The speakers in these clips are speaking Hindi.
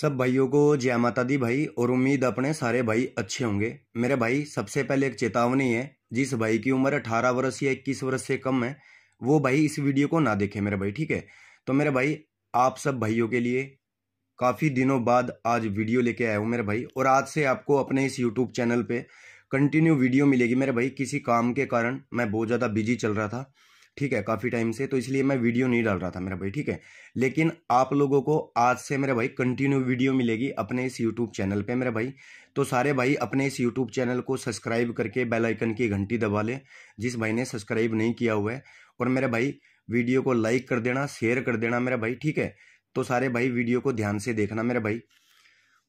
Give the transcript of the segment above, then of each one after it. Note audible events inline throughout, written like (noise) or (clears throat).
सब भाइयों को जय माता दी भाई और उम्मीद अपने सारे भाई अच्छे होंगे मेरे भाई सबसे पहले एक चेतावनी है जिस भाई की उम्र अठारह वर्ष या इक्कीस वर्ष से कम है वो भाई इस वीडियो को ना देखे मेरे भाई ठीक है तो मेरे भाई आप सब भाइयों के लिए काफ़ी दिनों बाद आज वीडियो लेके आया हूँ मेरे भाई और आज से आपको अपने इस यूट्यूब चैनल पर कंटिन्यू वीडियो मिलेगी मेरे भाई किसी काम के कारण मैं बहुत ज़्यादा बिजी चल रहा था ठीक है काफ़ी टाइम से तो इसलिए मैं वीडियो नहीं डाल रहा था मेरा भाई ठीक है लेकिन आप लोगों को आज से मेरे भाई कंटिन्यू वीडियो मिलेगी अपने इस यूट्यूब चैनल पे मेरे भाई तो सारे भाई अपने इस यूट्यूब चैनल को सब्सक्राइब करके बेल आइकन की घंटी दबा लें जिस भाई ने सब्सक्राइब नहीं किया हुआ है और मेरे भाई वीडियो को लाइक कर देना शेयर कर देना मेरा भाई ठीक है तो सारे भाई वीडियो को ध्यान से देखना मेरे भाई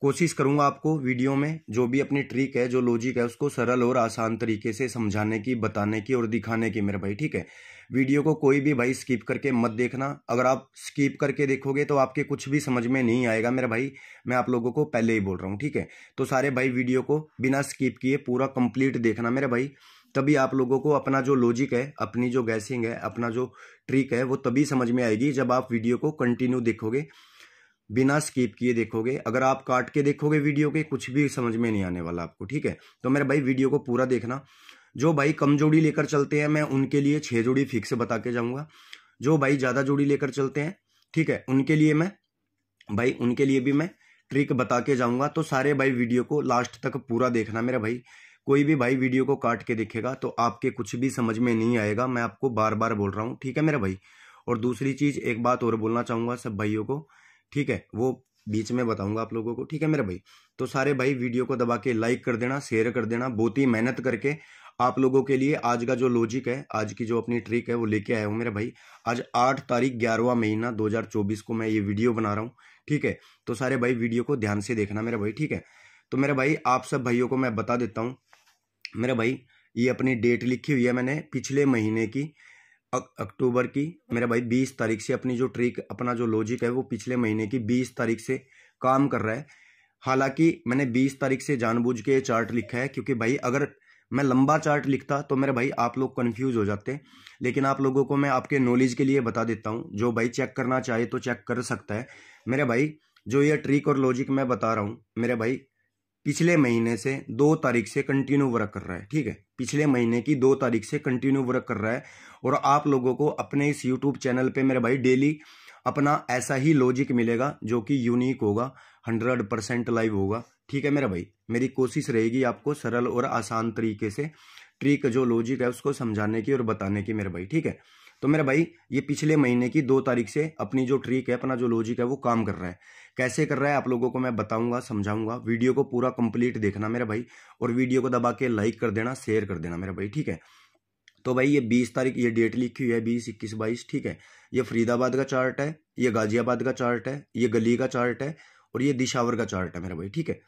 कोशिश करूंगा आपको वीडियो में जो भी अपनी ट्रिक है जो लॉजिक है उसको सरल और आसान तरीके से समझाने की बताने की और दिखाने की मेरे भाई ठीक है वीडियो को कोई भी भाई स्किप करके मत देखना अगर आप स्किप करके देखोगे तो आपके कुछ भी समझ में नहीं आएगा मेरे भाई मैं आप लोगों को पहले ही बोल रहा हूँ ठीक है तो सारे भाई वीडियो को बिना स्किप किए पूरा कंप्लीट देखना मेरे भाई तभी आप लोगों को अपना जो लॉजिक है अपनी जो गैसिंग है अपना जो ट्रिक है वो तभी समझ में आएगी जब आप वीडियो को कंटिन्यू देखोगे बिना स्किप किए देखोगे अगर आप काट के देखोगे वीडियो के कुछ भी समझ में नहीं आने वाला आपको ठीक है तो मेरे भाई वीडियो को पूरा देखना जो भाई कम जोड़ी लेकर चलते हैं मैं उनके लिए छः जोड़ी फिक्स बता के जाऊँगा जो भाई ज़्यादा जोड़ी लेकर चलते हैं ठीक है उनके लिए मैं भाई उनके लिए भी मैं ट्रिक बता के जाऊँगा तो सारे भाई वीडियो को लास्ट तक पूरा देखना मेरा भाई कोई भी भाई वीडियो को काट के देखेगा तो आपके कुछ भी समझ में नहीं आएगा मैं आपको बार बार बोल रहा हूँ ठीक है मेरा भाई और दूसरी चीज़ एक बात और बोलना चाहूँगा सब भाइयों को ठीक है वो बीच में बताऊंगा आप लोगों को ठीक है मेरे भाई तो सारे भाई वीडियो को दबा के लाइक कर देना शेयर कर देना बहुत ही मेहनत करके आप लोगों के लिए आज का जो लॉजिक है आज की जो अपनी ट्रिक है वो लेके आया हूँ मेरे भाई आज आठ तारीख ग्यारहवा महीना 2024 को मैं ये वीडियो बना रहा हूँ ठीक है तो सारे भाई वीडियो को ध्यान से देखना मेरे भाई ठीक है तो मेरे भाई आप सब भाइयों को मैं बता देता हूँ मेरे भाई ये अपनी डेट लिखी हुई है मैंने पिछले महीने की अक्टूबर की मेरे भाई बीस तारीख से अपनी जो ट्रिक अपना जो लॉजिक है वो पिछले महीने की बीस तारीख से काम कर रहा है हालांकि मैंने बीस तारीख से जानबूझ के चार्ट लिखा है क्योंकि भाई अगर मैं लंबा चार्ट लिखता तो मेरे भाई आप लोग कन्फ्यूज हो जाते लेकिन आप लोगों को मैं आपके नॉलेज के लिए बता देता हूँ जो भाई चेक करना चाहे तो चेक कर सकता है मेरे भाई जो ये ट्रिक और लॉजिक मैं बता रहा हूँ मेरे भाई पिछले महीने से दो तारीख से कंटिन्यू वर्क कर रहा है ठीक है पिछले महीने की दो तारीख से कंटिन्यू वर्क कर रहा है और आप लोगों को अपने इस यूट्यूब चैनल पे मेरे भाई डेली अपना ऐसा ही लॉजिक मिलेगा जो कि यूनिक होगा हंड्रेड परसेंट लाइव होगा ठीक है मेरा भाई मेरी कोशिश रहेगी आपको सरल और आसान तरीके से ट्रिक जो लॉजिक है उसको समझाने की और बताने की मेरे भाई ठीक है तो मेरा भाई ये पिछले महीने की दो तारीख से अपनी जो ट्रिक है अपना जो लॉजिक है वो काम कर रहा है कैसे कर रहा है आप लोगों को मैं बताऊंगा समझाऊंगा वीडियो को पूरा कंप्लीट देखना मेरा भाई और वीडियो को दबा के लाइक कर देना शेयर कर देना मेरा भाई ठीक है तो भाई ये बीस तारीख ये डेट लिखी हुई है बीस इक्कीस बाईस ठीक है ये फरीदाबाद का चार्ट है ये गाजियाबाद का चार्ट है ये गली का चार्ट है और ये दिशावर का चार्ट है मेरा भाई ठीक है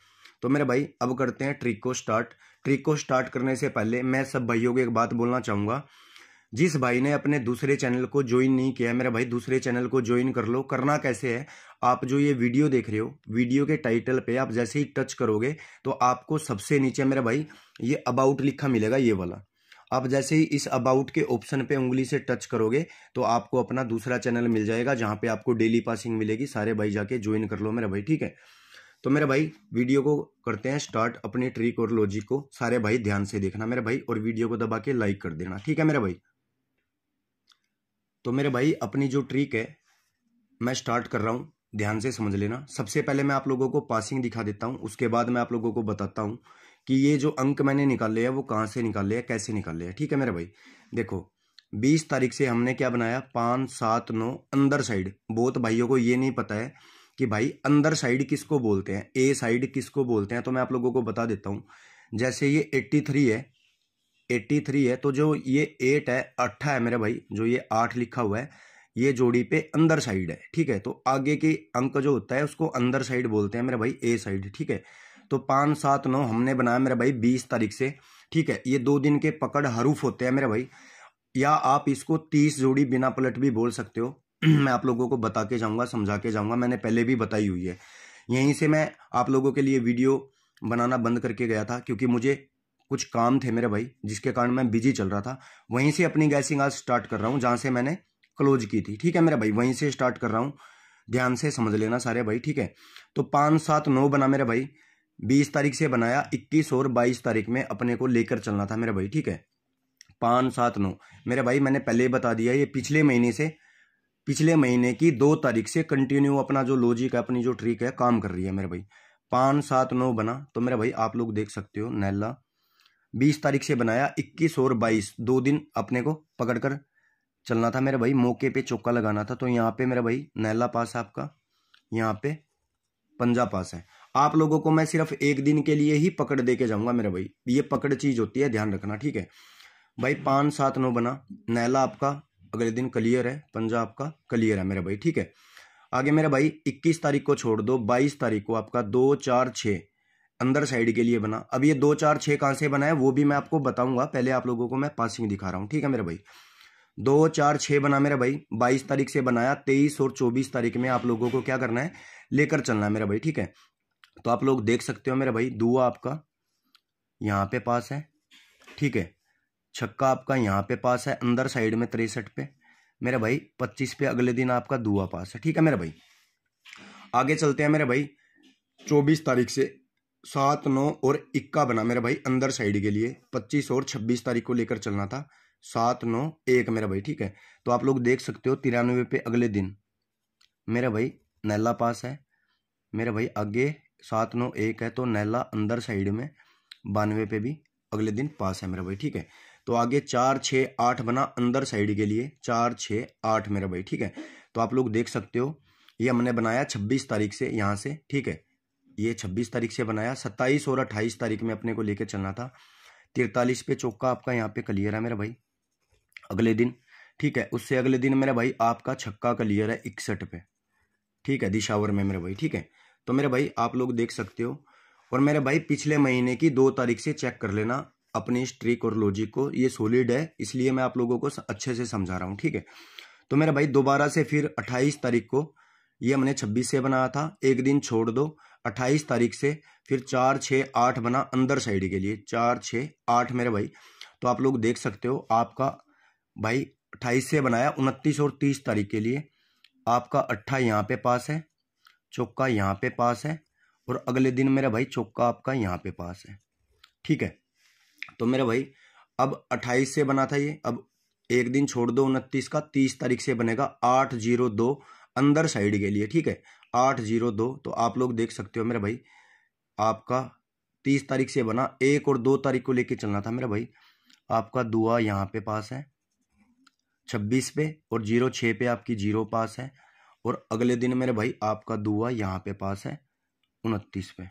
तो मेरे भाई अब करते हैं ट्रिक को स्टार्ट ट्रिक को स्टार्ट करने से पहले मैं सब भाइयों को एक बात बोलना चाहूँगा जिस भाई ने अपने दूसरे चैनल को ज्वाइन नहीं किया मेरा भाई दूसरे चैनल को ज्वाइन कर लो करना कैसे है आप जो ये वीडियो देख रहे हो वीडियो के टाइटल पे आप जैसे ही टच करोगे तो आपको सबसे नीचे मेरा भाई ये अबाउट लिखा मिलेगा ये वाला आप जैसे ही इस अबाउट के ऑप्शन पे उंगली से टच करोगे तो आपको अपना दूसरा चैनल मिल जाएगा जहाँ पे आपको डेली पासिंग मिलेगी सारे भाई जाके ज्वाइन कर लो मेरा भाई ठीक है तो मेरे भाई वीडियो को करते हैं स्टार्ट अपनी ट्रिक और लॉजिक को सारे भाई ध्यान से देखना मेरे भाई और वीडियो को दबा के लाइक कर देना ठीक है मेरा भाई तो मेरे भाई अपनी जो ट्रिक है मैं स्टार्ट कर रहा हूँ ध्यान से समझ लेना सबसे पहले मैं आप लोगों को पासिंग दिखा देता हूँ उसके बाद मैं आप लोगों को बताता हूँ कि ये जो अंक मैंने निकाले हैं वो कहाँ से निकाले हैं कैसे निकाले हैं ठीक है मेरे भाई देखो बीस तारीख से हमने क्या बनाया पाँच सात नौ अंदर साइड बहुत भाइयों को ये नहीं पता है कि भाई अंदर साइड किसको बोलते हैं ए साइड किसको बोलते हैं तो मैं आप लोगों को बता देता हूँ जैसे ये एट्टी थ्री है एट्टी थ्री है तो जो ये एट है अट्ठा है मेरे भाई जो ये आठ लिखा हुआ है ये जोड़ी पे अंदर साइड है ठीक है तो आगे के अंक जो होता है उसको अंदर साइड बोलते हैं मेरे भाई ए साइड ठीक है तो पाँच सात नौ हमने बनाया मेरे भाई बीस तारीख से ठीक है ये दो दिन के पकड़ हरूफ होते हैं मेरे भाई या आप इसको तीस जोड़ी बिना पलट भी बोल सकते हो (clears throat) मैं आप लोगों को बता के जाऊँगा समझा के जाऊँगा मैंने पहले भी बताई हुई है यहीं से मैं आप लोगों के लिए वीडियो बनाना बंद करके गया था क्योंकि मुझे कुछ काम थे मेरे भाई जिसके कारण मैं बिजी चल रहा था वहीं से अपनी गैसिंग आज स्टार्ट कर रहा हूँ जहाँ से मैंने क्लोज की थी ठीक है मेरे भाई वहीं से स्टार्ट कर रहा हूँ ध्यान से समझ लेना सारे भाई ठीक है तो पाँच सात नौ बना मेरे भाई बीस तारीख से बनाया इक्कीस और बाईस तारीख में अपने को लेकर चलना था मेरे भाई ठीक है पाँच सात नौ मेरे भाई मैंने पहले ही बता दिया ये पिछले महीने से पिछले महीने की दो तारीख से कंटिन्यू अपना जो लॉजिक है अपनी जो ट्रिक है काम कर रही है मेरे भाई पाँच सात नौ बना तो मेरे भाई आप लोग देख सकते हो नैला बीस तारीख से बनाया इक्कीस और बाईस दो दिन अपने को पकड़ कर चलना था मेरे भाई मौके पे चौका लगाना था तो यहाँ पे मेरा भाई नैला पास है आपका यहाँ पे पंजा पास है आप लोगों को मैं सिर्फ एक दिन के लिए ही पकड़ दे के जाऊँगा मेरे भाई ये पकड़ चीज़ होती है ध्यान रखना ठीक है भाई पाँच सात नौ बना नैला आपका अगले दिन क्लियर है पंजा आपका क्लियर है मेरे भाई ठीक है आगे मेरा भाई इक्कीस तारीख को छोड़ दो बाईस तारीख को आपका दो चार छः अंदर साइड के लिए बना अब ये दो चार छः कहाँ से बना है वो भी मैं आपको बताऊंगा पहले आप लोगों को मैं पासिंग दिखा रहा हूँ ठीक है मेरे भाई दो चार छः बना मेरा भाई बाईस तारीख से बनाया तेईस और चौबीस तारीख में आप लोगों को क्या करना है लेकर चलना है मेरा भाई ठीक है तो आप लोग देख सकते हो मेरा भाई दुआ आपका यहाँ पे पास है ठीक है छक्का आपका यहाँ पे पास है अंदर साइड में तिरसठ पे मेरा भाई पच्चीस पे अगले दिन आपका दुआ पास है ठीक है मेरा भाई आगे चलते हैं मेरे भाई चौबीस तारीख से सात नौ और इक्का बना मेरा भाई अंदर साइड के लिए पच्चीस और छब्बीस तारीख को लेकर चलना था सात नौ एक मेरा भाई ठीक है तो आप लोग देख सकते हो तिरानवे पे अगले दिन मेरा भाई नैला पास है मेरा भाई आगे सात नौ एक है तो नैला अंदर साइड में बानवे पे भी अगले दिन पास है मेरा भाई ठीक है तो आगे चार छः आठ बना अंदर साइड के लिए चार छः आठ मेरा भाई ठीक है तो आप लोग देख सकते हो ये हमने बनाया छब्बीस तारीख से यहाँ से ठीक है ये छब्बीस तारीख से बनाया सत्ताईस और अट्ठाईस तारीख में अपने को लेकर चलना था तिरतालीस पे चौका आपका यहाँ पे क्लियर है मेरा भाई अगले दिन ठीक है उससे अगले दिन मेरा भाई आपका छक्का क्लियर है इकसठ पे ठीक है दिशावर में मेरे भाई ठीक है तो मेरे भाई आप लोग देख सकते हो और मेरे भाई पिछले महीने की दो तारीख से चेक कर लेना अपनी स्ट्रिक और लॉजिक को ये सॉलिड है इसलिए मैं आप लोगों को अच्छे से समझा रहा हूँ ठीक है तो मेरा भाई दोबारा से फिर अट्ठाईस तारीख को ये हमने छब्बीस से बनाया था एक दिन छोड़ दो अट्ठाईस तारीख से फिर चार छः आठ बना अंदर साइड के लिए चार छः आठ मेरे भाई तो आप लोग देख सकते हो आपका भाई अट्ठाईस से बनाया उनतीस और तीस तारीख के लिए आपका अट्ठा यहाँ पे पास है चौका यहाँ पे पास है और अगले दिन मेरा भाई चौका आपका यहाँ पे पास है ठीक है तो मेरा भाई अब अट्ठाईस से बना था ये अब एक दिन छोड़ दो उनतीस का तीस तारीख से बनेगा आठ जीरो दो अंदर साइड के लिए ठीक है आठ जीरो दो तो आप लोग देख सकते हो मेरा भाई आपका तीस तारीख से बना एक और दो तारीख को लेके चलना था मेरा भाई आपका दुआ यहाँ पे पास है छब्बीस पे और जीरो छः पे आपकी जीरो पास है और अगले दिन मेरे भाई आपका दुआ यहाँ पे पास है उनतीस पे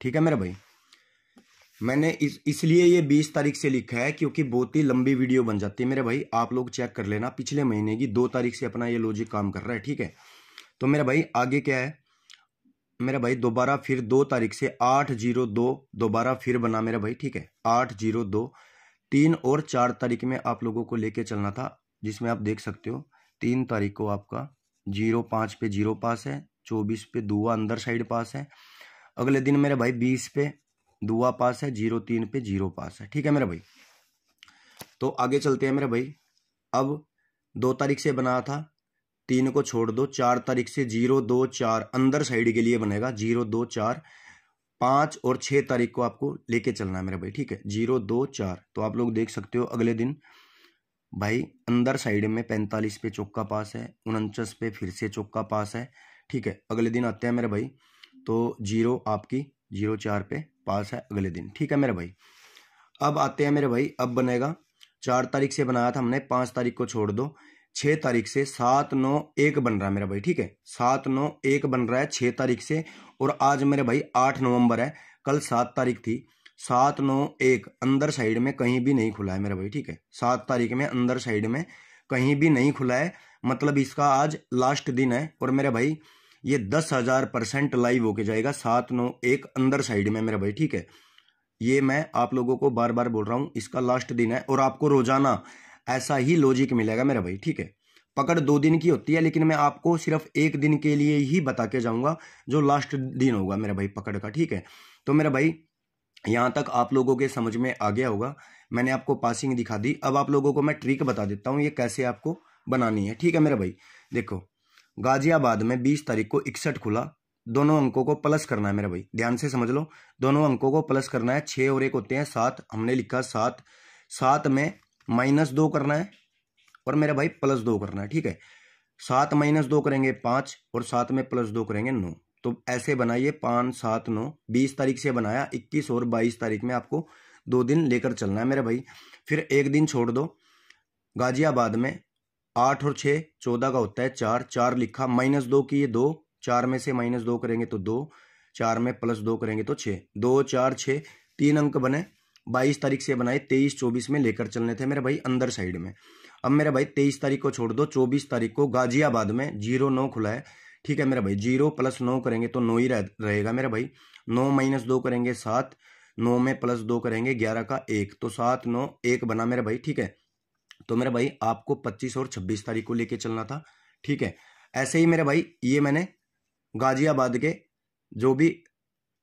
ठीक है मेरे भाई मैंने इस इसलिए ये बीस तारीख से लिखा है क्योंकि बहुत ही लंबी वीडियो बन जाती है मेरे भाई आप लोग चेक कर लेना पिछले महीने की दो तारीख से अपना ये लॉजिक काम कर रहा है ठीक है तो मेरा भाई आगे क्या है मेरा भाई दोबारा फिर दो तारीख से आठ जीरो दो दोबारा फिर बना मेरा भाई ठीक है आठ जीरो दो तीन और चार तारीख में आप लोगों को लेके चलना था जिसमें आप देख सकते हो तीन तारीख को आपका जीरो पाँच पे जीरो पास है चौबीस पे दुआ अंदर साइड पास है अगले दिन मेरे भाई बीस पे दुआ पास है जीरो तीन पे जीरो पास है ठीक है मेरा भाई तो आगे चलते हैं मेरा भाई अब दो तारीख से बना था तीन को छोड़ दो चार तारीख से जीरो दो चार अंदर साइड के लिए बनेगा जीरो दो चार पांच और छह तारीख को आपको लेके चलना है मेरे भाई ठीक है जीरो दो चार तो आप लोग देख सकते हो अगले दिन भाई अंदर साइड में पैंतालीस पे चौका पास है उनचास पे फिर से चौका पास है ठीक है अगले दिन आते हैं मेरे भाई तो जीरो आपकी जीरो चार पे पास है अगले दिन ठीक है मेरे भाई अब आते हैं मेरे भाई अब बनेगा चार तारीख से बनाया था हमने पांच तारीख को छोड़ दो छह तारीख से सात नौ एक बन रहा है मेरा भाई ठीक है सात नौ एक बन रहा है छह तारीख से और आज मेरे भाई आठ नवंबर है कल सात तारीख थी सात नौ एक अंदर साइड में कहीं भी नहीं खुला है मेरा भाई ठीक है सात तारीख में अंदर साइड में कहीं भी नहीं खुला है मतलब इसका आज लास्ट दिन है और मेरे भाई ये दस हजार परसेंट लाइव होके जाएगा सात नौ एक अंदर साइड में मेरा भाई ठीक है ये मैं आप लोगों को बार बार बोल रहा हूँ इसका लास्ट दिन है और आपको रोजाना ऐसा ही लॉजिक मिलेगा मेरा भाई ठीक है पकड़ दो दिन की होती है लेकिन मैं आपको सिर्फ एक दिन के लिए ही बता के जाऊंगा जो लास्ट दिन होगा मेरा भाई पकड़ का ठीक है तो मेरा भाई यहाँ तक आप लोगों के समझ में आ गया होगा मैंने आपको पासिंग दिखा दी अब आप लोगों को मैं ट्रिक बता देता हूँ ये कैसे आपको बनानी है ठीक है मेरा भाई देखो गाजियाबाद में बीस तारीख को इकसठ खुला दोनों अंकों को प्लस करना है मेरा भाई ध्यान से समझ लो दोनों अंकों को प्लस करना है छह और एक होते हैं सात हमने लिखा सात सात में माइनस दो करना है और मेरा भाई प्लस दो करना है ठीक है सात माइनस दो करेंगे पाँच और सात में प्लस दो करेंगे नौ तो ऐसे बनाइए पाँच सात नौ बीस तारीख से बनाया इक्कीस और बाईस तारीख में आपको दो दिन लेकर चलना है मेरे भाई फिर एक दिन छोड़ दो गाजियाबाद में आठ और छः चौदह का होता है चार चार लिखा माइनस दो की ये दो चार में से माइनस दो करेंगे तो दो चार में प्लस दो करेंगे तो छः दो चार छः तीन अंक बने बाईस तारीख से बनाए तेईस चौबीस में लेकर चलने थे मेरे भाई अंदर साइड में अब मेरे भाई तेईस तारीख को छोड़ दो चौबीस तारीख को गाजियाबाद में जीरो नौ खुला है ठीक है मेरा भाई जीरो प्लस नौ करेंगे तो नौ ही रह, रहेगा मेरा भाई नौ माइनस दो करेंगे सात नौ में प्लस दो करेंगे ग्यारह का एक तो सात नौ एक बना मेरा भाई ठीक है तो मेरा भाई आपको पच्चीस और छब्बीस तारीख को लेके चलना था ठीक है ऐसे ही मेरा भाई ये मैंने गाजियाबाद के जो भी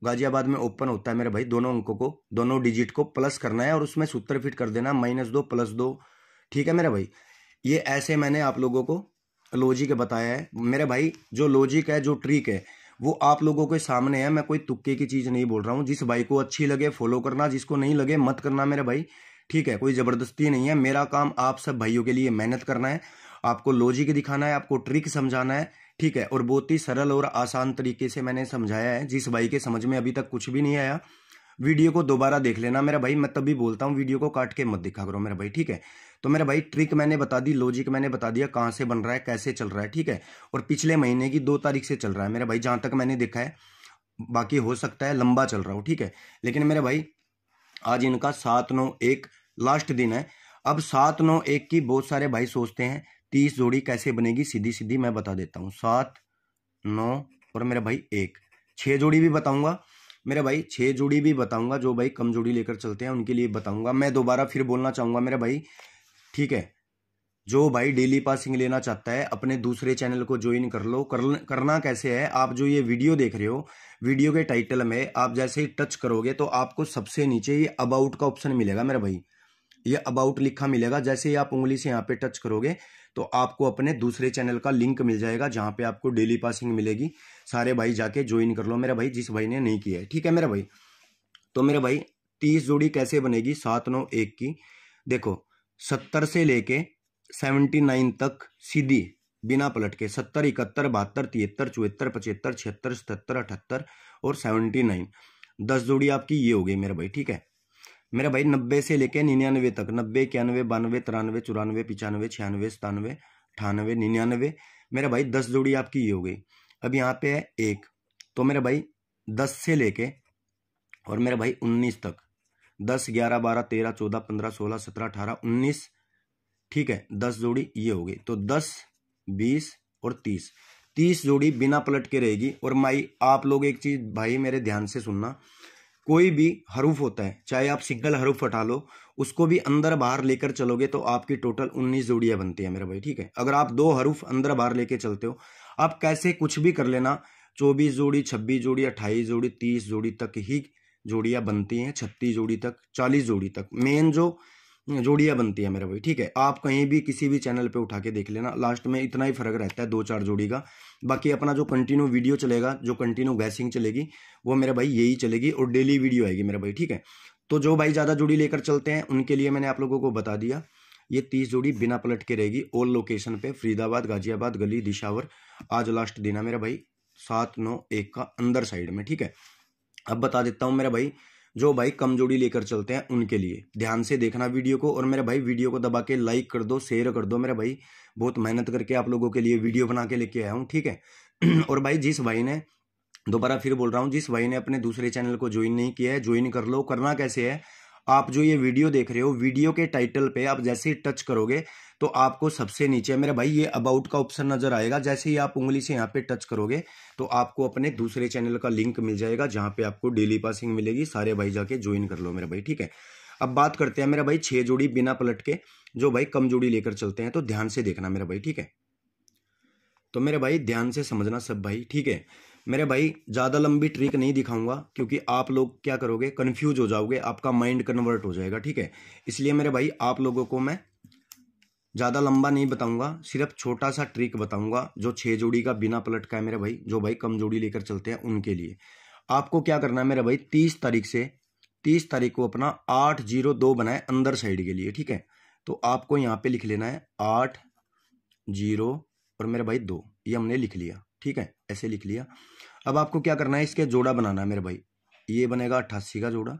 गाजियाबाद में ओपन होता है मेरे भाई दोनों अंकों को दोनों डिजिट को प्लस करना है और उसमें सूत्र फिट कर देना माइनस दो प्लस दो ठीक है मेरे भाई ये ऐसे मैंने आप लोगों को लॉजिक बताया है मेरे भाई जो लॉजिक है जो ट्रिक है वो आप लोगों के सामने है मैं कोई तुक्के की चीज़ नहीं बोल रहा हूँ जिस भाई को अच्छी लगे फॉलो करना जिसको नहीं लगे मत करना मेरे भाई ठीक है कोई ज़बरदस्ती नहीं है मेरा काम आप सब भाइयों के लिए मेहनत करना है आपको लॉजिक दिखाना है आपको ट्रिक समझाना है ठीक है और बहुत ही सरल और आसान तरीके से मैंने समझाया है जिस भाई के समझ में अभी तक कुछ भी नहीं आया वीडियो को दोबारा देख लेना मेरा भाई मैं तब भी बोलता हूँ वीडियो को काट के मत दिखा करो मेरा भाई ठीक है तो मेरा भाई ट्रिक मैंने बता दी लॉजिक मैंने बता दिया कहाँ से बन रहा है कैसे चल रहा है ठीक है और पिछले महीने की दो तारीख से चल रहा है मेरा भाई जहाँ तक मैंने देखा है बाकी हो सकता है लंबा चल रहा हो ठीक है लेकिन मेरे भाई आज इनका सात नौ एक लास्ट दिन है अब सात नौ एक की बहुत सारे भाई सोचते हैं तीस जोड़ी कैसे बनेगी सीधी सीधी मैं बता देता हूँ सात नौ और मेरा भाई एक छः जोड़ी भी बताऊँगा मेरे भाई छः जोड़ी भी बताऊँगा जो भाई कम जोड़ी लेकर चलते हैं उनके लिए बताऊँगा मैं दोबारा फिर बोलना चाहूँगा मेरे भाई ठीक है जो भाई डेली पासिंग लेना चाहता है अपने दूसरे चैनल को ज्वाइन कर लो कर, करना कैसे है आप जो ये वीडियो देख रहे हो वीडियो के टाइटल में आप जैसे ही टच करोगे तो आपको सबसे नीचे ये अबाउट का ऑप्शन मिलेगा मेरा भाई ये अबाउट लिखा मिलेगा जैसे ही आप उंगली से यहाँ पे टच करोगे तो आपको अपने दूसरे चैनल का लिंक मिल जाएगा जहाँ पे आपको डेली पासिंग मिलेगी सारे भाई जाके ज्वाइन कर लो मेरा भाई जिस भाई ने नहीं किया है ठीक है मेरा भाई तो मेरे भाई तीस जोड़ी कैसे बनेगी सात नौ एक की देखो सत्तर से लेके सेवेंटी नाइन तक सीधी बिना पलट के सत्तर इकहत्तर बहत्तर तिहत्तर चौहत्तर पचहत्तर छिहत्तर सतहत्तर अठहत्तर और सेवेंटी नाइन दस जोड़ी आपकी ये हो गई मेरे भाई ठीक है मेरा भाई नब्बे से लेकर निन्यानवे तक नब्बे इक्यानवे बानवे तिरानवे चौरानवे पिचानवे छियानवे सतानवे अठानवे निन्यानवे मेरा भाई दस जोड़ी आपकी ये हो गई अब यहाँ पे है एक तो मेरे भाई दस से लेके और मेरा भाई उन्नीस तक दस ग्यारह बारह तेरह चौदह पंद्रह सोलह सत्रह अठारह उन्नीस ठीक है दस जोड़ी ये हो गई तो दस बीस और तीस तीस जोड़ी बिना पलट के रहेगी और माई आप लोग एक चीज़ भाई मेरे ध्यान से सुनना कोई भी हरूफ होता है चाहे आप सिंगल हरूफ हटा लो उसको भी अंदर बाहर लेकर चलोगे तो आपकी टोटल उन्नीस जोड़ियाँ बनती है मेरे भाई ठीक है अगर आप दो हरूफ अंदर बाहर लेके चलते हो आप कैसे कुछ भी कर लेना चौबीस जोड़ी छब्बीस जोड़ी अट्ठाईस जोड़ी तीस जोड़ी तक ही जोड़ियाँ बनती हैं छत्तीस जोड़ी तक चालीस जोड़ी तक मेन जो जोड़ियाँ बनती है मेरे भाई ठीक है आप कहीं भी किसी भी चैनल पे उठा के देख लेना लास्ट में इतना ही फर्क रहता है दो चार जोड़ी का बाकी अपना जो कंटिन्यू वीडियो चलेगा जो कंटिन्यू गैसिंग चलेगी वो मेरे भाई यही चलेगी और डेली वीडियो आएगी मेरे भाई ठीक है तो जो भाई ज़्यादा जोड़ी लेकर चलते हैं उनके लिए मैंने आप लोगों को बता दिया ये तीस जोड़ी बिना पलट के रहेगी ऑल लोकेशन पे फरीदाबाद गाजियाबाद गली दिशावर आज लास्ट दिन है मेरा भाई सात नौ एक का अंदर साइड में ठीक है अब बता देता हूँ मेरा भाई जो भाई कमजोरी लेकर चलते हैं उनके लिए ध्यान से देखना वीडियो को और मेरे भाई वीडियो को दबा के लाइक कर दो शेयर कर दो मेरे भाई बहुत मेहनत करके आप लोगों के लिए वीडियो बना के लेके आया हूँ ठीक है (clears throat) और भाई जिस भाई ने दोबारा फिर बोल रहा हूँ जिस भाई ने अपने दूसरे चैनल को ज्वाइन नहीं किया है ज्वाइन कर लो करना कैसे है आप जो ये वीडियो देख रहे हो वीडियो के टाइटल पे आप जैसे ही टच करोगे तो आपको सबसे नीचे मेरे भाई ये अबाउट का ऑप्शन नजर आएगा जैसे ही आप उंगली से यहाँ पे टच करोगे तो आपको अपने दूसरे चैनल का लिंक मिल जाएगा जहां पे आपको डेली पासिंग मिलेगी सारे भाई जाके ज्वाइन कर लो मेरा भाई ठीक है अब बात करते हैं मेरा भाई छह जोड़ी बिना पलट के जो भाई कम जोड़ी लेकर चलते हैं तो ध्यान से देखना मेरा भाई ठीक है तो मेरे भाई ध्यान से समझना सब भाई ठीक है मेरे भाई ज़्यादा लंबी ट्रिक नहीं दिखाऊंगा क्योंकि आप लोग क्या करोगे कन्फ्यूज हो जाओगे आपका माइंड कन्वर्ट हो जाएगा ठीक है इसलिए मेरे भाई आप लोगों को मैं ज़्यादा लंबा नहीं बताऊंगा सिर्फ छोटा सा ट्रिक बताऊंगा जो छः जोड़ी का बिना पलट का है मेरे भाई जो भाई कम जोड़ी लेकर चलते हैं उनके लिए आपको क्या करना है मेरे भाई तीस तारीख से तीस तारीख को अपना आठ जीरो दो बनाए अंदर साइड के लिए ठीक है तो आपको यहाँ पे लिख लेना है आठ जीरो और मेरे भाई दो ये हमने लिख लिया ठीक है ऐसे लिख लिया अब आपको क्या करना है इसके जोड़ा बनाना है मेरे भाई ये बनेगा अट्ठासी का जोड़ा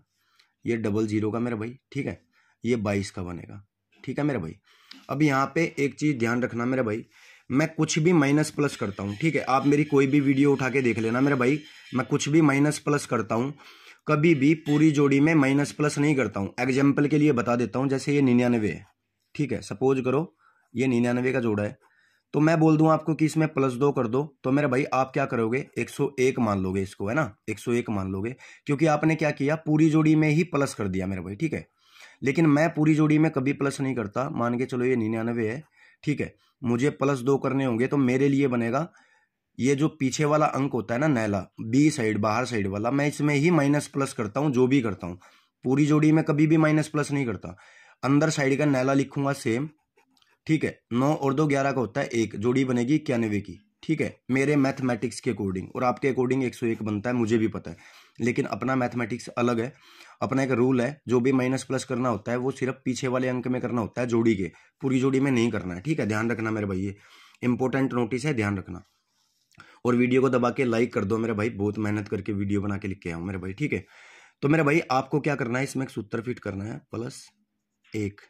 ये डबल जीरो का मेरे भाई ठीक है ये बाईस का बनेगा ठीक है मेरे भाई अब यहाँ पे एक चीज़ ध्यान रखना मेरे भाई मैं कुछ भी माइनस प्लस करता हूँ ठीक है आप मेरी कोई भी वीडियो उठा के देख लेना मेरे भाई मैं कुछ भी माइनस प्लस करता हूँ कभी भी पूरी जोड़ी में माइनस प्लस नहीं करता हूँ एग्जाम्पल के लिए बता देता हूँ जैसे ये निन्यानवे है ठीक है सपोज करो ये निन्यानवे का जोड़ा है तो मैं बोल दूं आपको कि इसमें प्लस दो कर दो तो मेरे भाई आप क्या करोगे 101 मान लोगे इसको है ना 101 मान लोगे क्योंकि आपने क्या किया पूरी जोड़ी में ही प्लस कर दिया मेरे भाई ठीक है लेकिन मैं पूरी जोड़ी में कभी प्लस नहीं करता मान के चलो ये निन्यानवे है ठीक है मुझे प्लस दो करने होंगे तो मेरे लिए बनेगा ये जो पीछे वाला अंक होता है ना नैला बी साइड बाहर साइड वाला मैं इसमें ही माइनस प्लस करता हूँ जो भी करता हूँ पूरी जोड़ी में कभी भी माइनस प्लस नहीं करता अंदर साइड का नैला लिखूंगा सेम ठीक है नौ और दो ग्यारह का होता है एक जोड़ी बनेगी इक्यानवे की ठीक है मेरे मैथमेटिक्स के अकॉर्डिंग और आपके अकॉर्डिंग एक सौ एक बनता है मुझे भी पता है लेकिन अपना मैथमेटिक्स अलग है अपना एक रूल है जो भी माइनस प्लस करना होता है वो सिर्फ पीछे वाले अंक में करना होता है जोड़ी के पूरी जोड़ी में नहीं करना है ठीक है ध्यान रखना मेरे भाई ये इंपॉर्टेंट नोटिस है ध्यान रखना और वीडियो को दबा के लाइक कर दो मेरे भाई बहुत मेहनत करके वीडियो बना के लिख के आऊँ मेरे भाई ठीक है तो मेरे भाई आपको क्या करना है इसमें एक सूत्र फिट करना है प्लस एक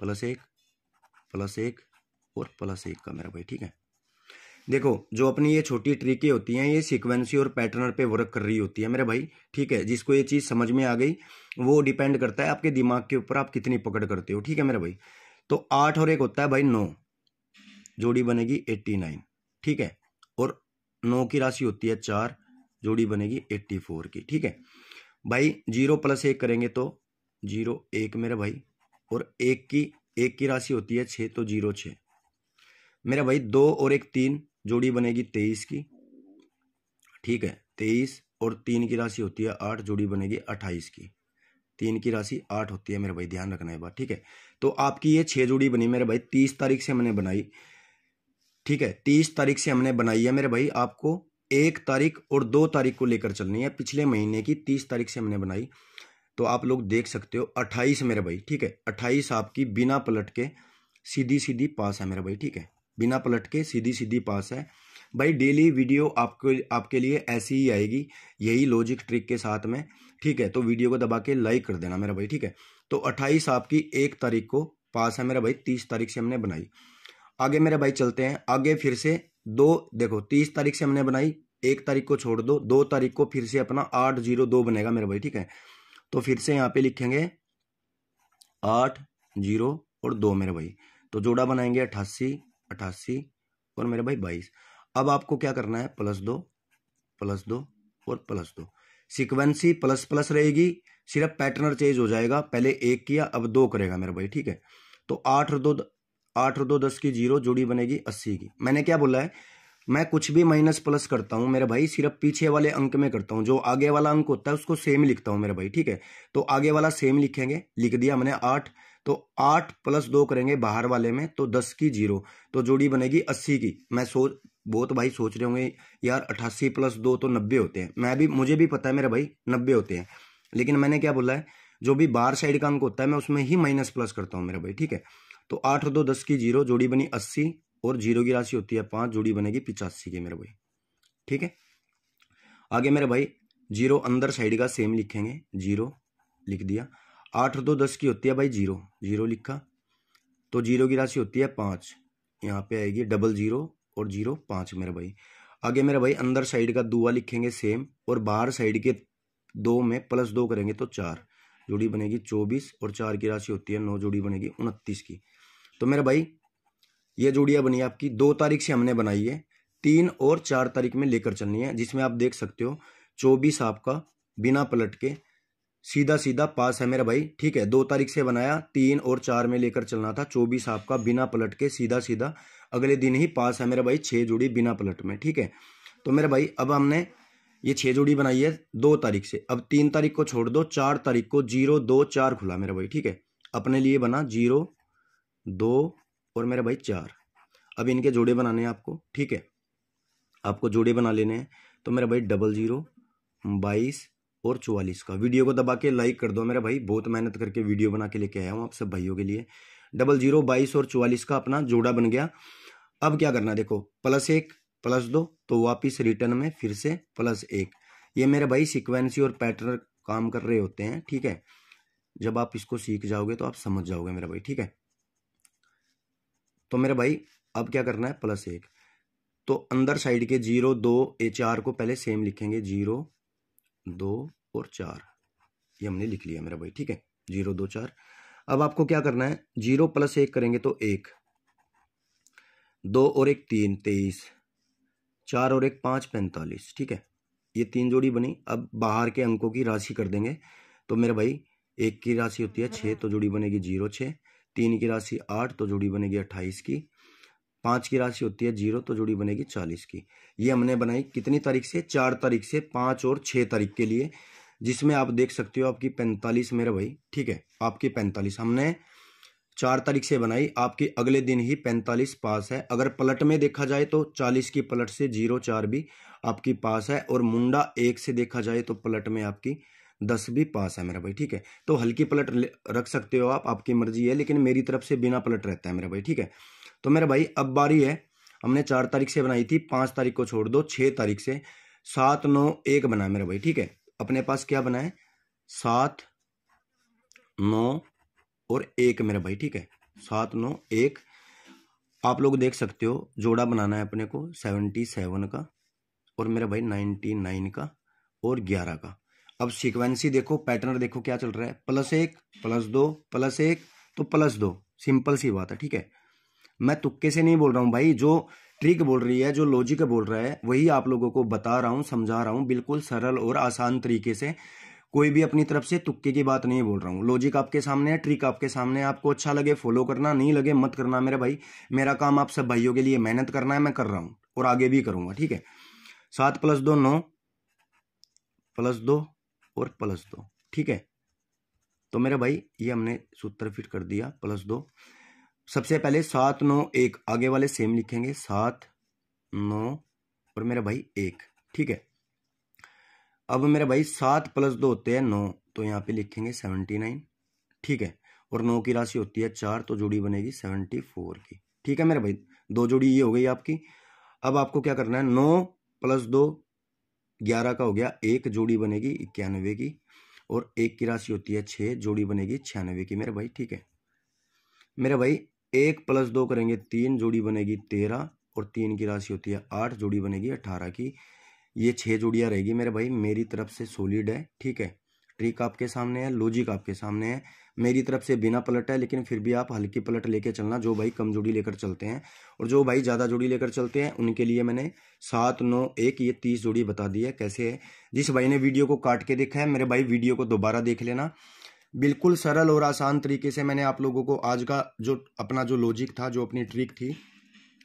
प्लस एक प्लस एक और प्लस एक का मेरा भाई ठीक है देखो जो अपनी ये छोटी ट्रिकें होती हैं ये सिक्वेंसी और पैटर्नर पे वर्क कर रही होती है मेरे भाई ठीक है जिसको ये चीज़ समझ में आ गई वो डिपेंड करता है आपके दिमाग के ऊपर आप कितनी पकड़ करते हो ठीक है मेरे भाई तो आठ और एक होता है भाई नौ जोड़ी बनेगी एट्टी नाइन ठीक है और नौ की राशि होती है चार जोड़ी बनेगी एट्टी फोर की ठीक है भाई जीरो प्लस एक करेंगे तो जीरो एक मेरे भाई और एक की एक की राशि होती है छः तो जीरो छः मेरा भाई दो और एक तीन जोड़ी बनेगी तेईस की ठीक है तेईस और तीन की राशि होती है आठ जोड़ी बनेगी अट्ठाईस की तीन की राशि आठ होती है मेरे भाई ध्यान रखना है बात ठीक है तो आपकी ये छः जोड़ी बनी मेरे भाई तीस तारीख से हमने बनाई ठीक है तीस तारीख से हमने बनाई है मेरे भाई आपको एक तारीख और दो तारीख को लेकर चलनी है पिछले महीने की तीस तारीख से हमने बनाई तो आप लोग देख सकते हो अट्ठाईस मेरे भाई ठीक है अट्ठाईस आपकी बिना पलट के सीधी सीधी पास है मेरे भाई ठीक है बिना पलट के सीधी सीधी पास है भाई डेली वीडियो आपके आपके लिए ऐसी ही आएगी यही लॉजिक ट्रिक के साथ में ठीक है तो वीडियो को दबा के लाइक कर देना मेरा भाई ठीक है तो अट्ठाईस आपकी एक तारीख को पास है मेरा भाई तीस तारीख से हमने बनाई आगे मेरे भाई चलते हैं आगे फिर से दो देखो तीस तारीख से हमने बनाई एक तारीख को छोड़ दो दो तारीख को फिर से अपना आठ जीरो दो बनेगा मेरे भाई ठीक है तो फिर से यहाँ पे लिखेंगे आठ जीरो और दो मेरे भाई तो जोड़ा बनाएंगे अट्ठासी अट्ठासी और मेरे भाई बाईस अब आपको क्या करना है प्लस दो प्लस दो और प्लस दो सिक्वेंसी प्लस प्लस रहेगी सिर्फ पैटर्न चेंज हो जाएगा पहले एक किया अब दो करेगा मेरा भाई ठीक है तो आठ और दो आठ और दो दस की जीरो जोड़ी बनेगी अस्सी की मैंने क्या बोला है मैं कुछ भी माइनस प्लस करता हूँ मेरे भाई सिर्फ पीछे वाले अंक में करता हूँ जो आगे वाला अंक होता है उसको सेम लिखता हूँ मेरे भाई ठीक है तो आगे वाला सेम लिखेंगे लिख दिया मैंने आठ तो आठ प्लस दो करेंगे बाहर वाले में तो दस की जीरो तो जोड़ी बनेगी अस्सी की मैं सोच बहुत भाई सोच रहे होंगे यार अट्ठासी प्लस दो तो नब्बे होते हैं मैं भी मुझे भी पता है मेरे भाई नब्बे होते हैं लेकिन मैंने क्या बोला है जो भी बाहर साइड का अंक होता है मैं उसमें ही माइनस प्लस करता हूँ मेरे भाई ठीक है तो आठ दो दस की जीरो जोड़ी बनी अस्सी और जीरो की राशि होती है पाँच जोड़ी बनेगी पिचासी की मेरे भाई ठीक है आगे मेरे भाई जीरो अंदर साइड का सेम लिखेंगे जीरो लिख दिया आठ दो दस की होती है भाई जीरो जीरो लिखा तो जीरो की राशि होती है पाँच यहाँ पे आएगी डबल जीरो और जीरो पाँच मेरे भाई आगे मेरे भाई अंदर साइड का दुआ लिखेंगे सेम और बाहर साइड के दो में प्लस दो करेंगे तो चार जोड़ी बनेगी चौबीस और चार की राशि होती है नौ जोड़ी बनेगी उनतीस की तो मेरे भाई ये जोड़िया बनी आपकी दो तारीख से हमने बनाई है तीन और चार तारीख में लेकर चलनी है जिसमें आप देख सकते हो चौबीस आपका बिना पलट के सीधा सीधा पास है मेरा भाई ठीक है दो तारीख से बनाया तीन और चार में लेकर चलना था चौबीस आपका बिना पलट के सीधा सीधा अगले दिन ही पास है मेरा भाई छः जोड़ी बिना पलट में ठीक है तो मेरा भाई अब हमने ये छः जोड़ी बनाई है दो तारीख से अब तीन तारीख को छोड़ दो चार तारीख को जीरो दो चार खुला मेरा भाई ठीक है अपने लिए बना जीरो दो और मेरा भाई चार अब इनके जोड़े बनाने हैं आपको ठीक है आपको जोड़े बना लेने हैं तो मेरा भाई डबल ज़ीरो बाईस और चौवालीस का वीडियो को दबा के लाइक कर दो मेरा भाई बहुत मेहनत करके वीडियो बना के लेके आया हूँ आप सब भाइयों के लिए डबल ज़ीरो बाईस और चौवालीस का अपना जोड़ा बन गया अब क्या करना देखो प्लस एक प्लस दो तो वापिस रिटर्न में फिर से प्लस एक ये मेरे भाई सिक्वेंसी और पैटर्न काम कर रहे होते हैं ठीक है जब आप इसको सीख जाओगे तो आप समझ जाओगे मेरा भाई ठीक है तो मेरे भाई अब क्या करना है प्लस एक तो अंदर साइड के जीरो दो ए चार को पहले सेम लिखेंगे जीरो दो और चार ये हमने लिख लिया मेरा भाई ठीक है जीरो दो चार अब आपको क्या करना है जीरो प्लस एक करेंगे तो एक दो और एक तीन तेईस चार और एक पाँच पैंतालीस ठीक है ये तीन जोड़ी बनी अब बाहर के अंकों की राशि कर देंगे तो मेरे भाई एक की राशि होती है छः तो जोड़ी बनेगी जीरो छः तीन की राशि आठ तो जोड़ी बनेगी अट्ठाईस की पाँच की राशि होती है जीरो तो जोड़ी बनेगी चालीस की ये हमने बनाई कितनी तारीख से चार तारीख से पाँच और छः तारीख के लिए जिसमें आप देख सकते हो आपकी पैंतालीस मेरे भाई ठीक है आपकी पैंतालीस हमने चार तारीख से बनाई आपकी अगले दिन ही पैंतालीस पास है अगर पलट में देखा जाए तो चालीस की पलट से जीरो चार भी आपकी पास है और मुंडा एक से देखा जाए तो पलट में आपकी दस भी पास है मेरा भाई ठीक है तो हल्की पलट रख सकते हो आप आपकी मर्जी है लेकिन मेरी तरफ से बिना पलट रहता है मेरा भाई ठीक है तो मेरा भाई अब बारी है हमने चार तारीख से बनाई थी पाँच तारीख को छोड़ दो छः तारीख से सात नौ एक बनाए मेरा भाई ठीक है अपने पास क्या बनाए सात नौ और एक मेरा भाई ठीक है सात नौ एक आप लोग देख सकते हो जोड़ा बनाना है अपने को सेवेंटी सेवन का और मेरा भाई नाइन्टी नाइन का और ग्यारह का अब सिक्वेंसी देखो पैटर्न देखो क्या चल रहा है प्लस एक प्लस दो प्लस एक तो प्लस दो सिंपल सी बात है ठीक है मैं तुक्के से नहीं बोल रहा हूँ भाई जो ट्रिक बोल रही है जो लॉजिक बोल रहा है वही आप लोगों को बता रहा हूँ समझा रहा हूँ बिल्कुल सरल और आसान तरीके से कोई भी अपनी तरफ से तुक्के की बात नहीं बोल रहा हूँ लॉजिक आपके सामने है ट्रिक आपके सामने है आपको अच्छा लगे फॉलो करना नहीं लगे मत करना मेरे भाई मेरा काम आप सब भाइयों के लिए मेहनत करना है मैं कर रहा हूँ और आगे भी करूँगा ठीक है सात प्लस दो नौ प्लस दो और प्लस दो ठीक है तो मेरे भाई ये हमने सूत्र फिट कर दिया प्लस दो सबसे पहले सात नौ एक आगे वाले सेम लिखेंगे सात नौ और मेरे भाई एक ठीक है अब मेरे भाई सात प्लस दो होते हैं नौ तो यहाँ पे लिखेंगे सेवेंटी नाइन ठीक है और नौ की राशि होती है चार तो जोड़ी बनेगी सेवेंटी फोर की ठीक है मेरे भाई दो जोड़ी ये हो गई आपकी अब आपको क्या करना है नौ प्लस दो ग्यारह का हो गया एक जोड़ी बनेगी इक्यानवे की और एक की राशि होती है छः जोड़ी बनेगी छियानवे की मेरे भाई ठीक है मेरे भाई एक प्लस दो करेंगे तीन जोड़ी बनेगी तेरह और तीन की राशि होती है आठ जोड़ी बनेगी अठारह की ये छः जोड़ियाँ रहेगी मेरे भाई मेरी तरफ से सोलिड है ठीक है ट्रिक आपके सामने है लॉजिक आपके सामने है मेरी तरफ से बिना पलट है लेकिन फिर भी आप हल्की पलट लेकर चलना जो भाई कम जोड़ी लेकर चलते हैं और जो भाई ज़्यादा जोड़ी लेकर चलते हैं उनके लिए मैंने सात नौ एक ये तीस जोड़ी बता दी है कैसे है जिस भाई ने वीडियो को काट के देखा है मेरे भाई वीडियो को दोबारा देख लेना बिल्कुल सरल और आसान तरीके से मैंने आप लोगों को आज का जो अपना जो लॉजिक था जो अपनी ट्रिक थी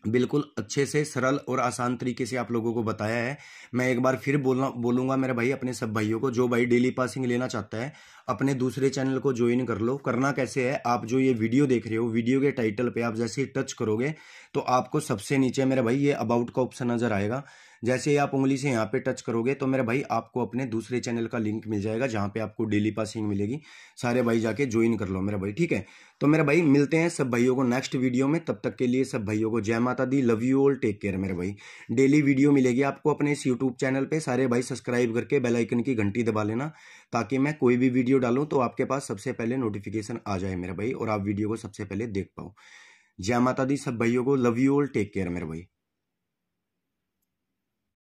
बिल्कुल अच्छे से सरल और आसान तरीके से आप लोगों को बताया है मैं एक बार फिर बोलना बोलूंगा मेरे भाई अपने सब भाइयों को जो भाई डेली पासिंग लेना चाहता है अपने दूसरे चैनल को ज्वाइन कर लो करना कैसे है आप जो ये वीडियो देख रहे हो वीडियो के टाइटल पे आप जैसे ही टच करोगे तो आपको सबसे नीचे मेरे भाई ये अबाउट का ऑप्शन नज़र आएगा जैसे ही आप उंगली से यहाँ पे टच करोगे तो मेरे भाई आपको अपने दूसरे चैनल का लिंक मिल जाएगा जहाँ पे आपको डेली पासिंग मिलेगी सारे भाई जाके ज्वाइन कर लो मेरे भाई ठीक है तो मेरे भाई मिलते हैं सब भाइयों को नेक्स्ट वीडियो में तब तक के लिए सब भाइयों को जय Mata Di love you all take care मेरे भाई डेली वीडियो मिलेगी आपको अपने इस यूट्यूब चैनल पर सारे भाई सब्सक्राइब करके बेलाइकन की घंटी दबा लेना ताकि मैं कोई भी वीडियो डालूँ तो आपके पास सबसे पहले नोटिफिकेशन आ जाए मेरे भाई और आप वीडियो को सबसे पहले देख पाओ जय माता दी सब भाइयों को love you all take care मेरे भाई